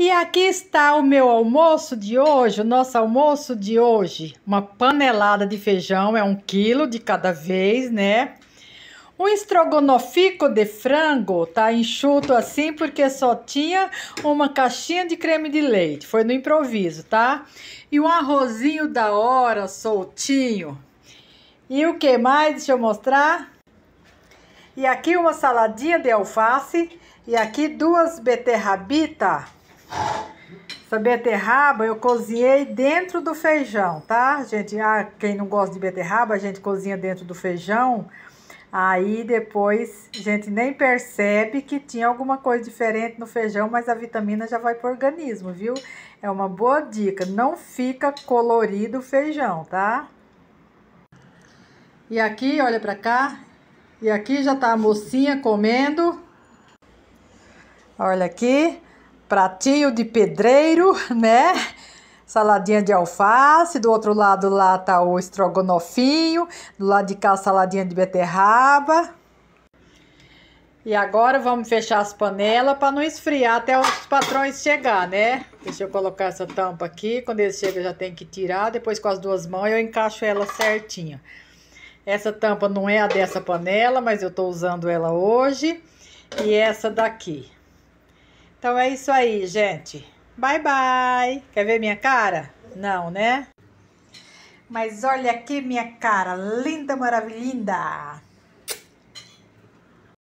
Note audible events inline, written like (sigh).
E aqui está o meu almoço de hoje, o nosso almoço de hoje. Uma panelada de feijão, é um quilo de cada vez, né? Um estrogonofico de frango, tá enxuto assim porque só tinha uma caixinha de creme de leite. Foi no improviso, tá? E um arrozinho da hora, soltinho. E o que mais? Deixa eu mostrar. E aqui uma saladinha de alface. E aqui duas beterrabitas. Essa beterraba eu cozinhei dentro do feijão, tá? Gente, ah, quem não gosta de beterraba, a gente cozinha dentro do feijão. Aí depois a gente nem percebe que tinha alguma coisa diferente no feijão, mas a vitamina já vai pro organismo, viu? É uma boa dica, não fica colorido o feijão, tá? E aqui, olha pra cá, e aqui já tá a mocinha comendo. Olha aqui, pratinho de pedreiro, (laughs) né? Saladinha de alface, do outro lado lá tá o estrogonofinho, do lado de cá saladinha de beterraba. E agora vamos fechar as panelas para não esfriar até os patrões chegar, né? Deixa eu colocar essa tampa aqui, quando eles chegam já tem que tirar, depois com as duas mãos eu encaixo ela certinha. Essa tampa não é a dessa panela, mas eu tô usando ela hoje. E essa daqui. Então é isso aí, gente. Bye, bye. Quer ver minha cara? Não, né? Mas olha aqui minha cara, linda, maravilhinda.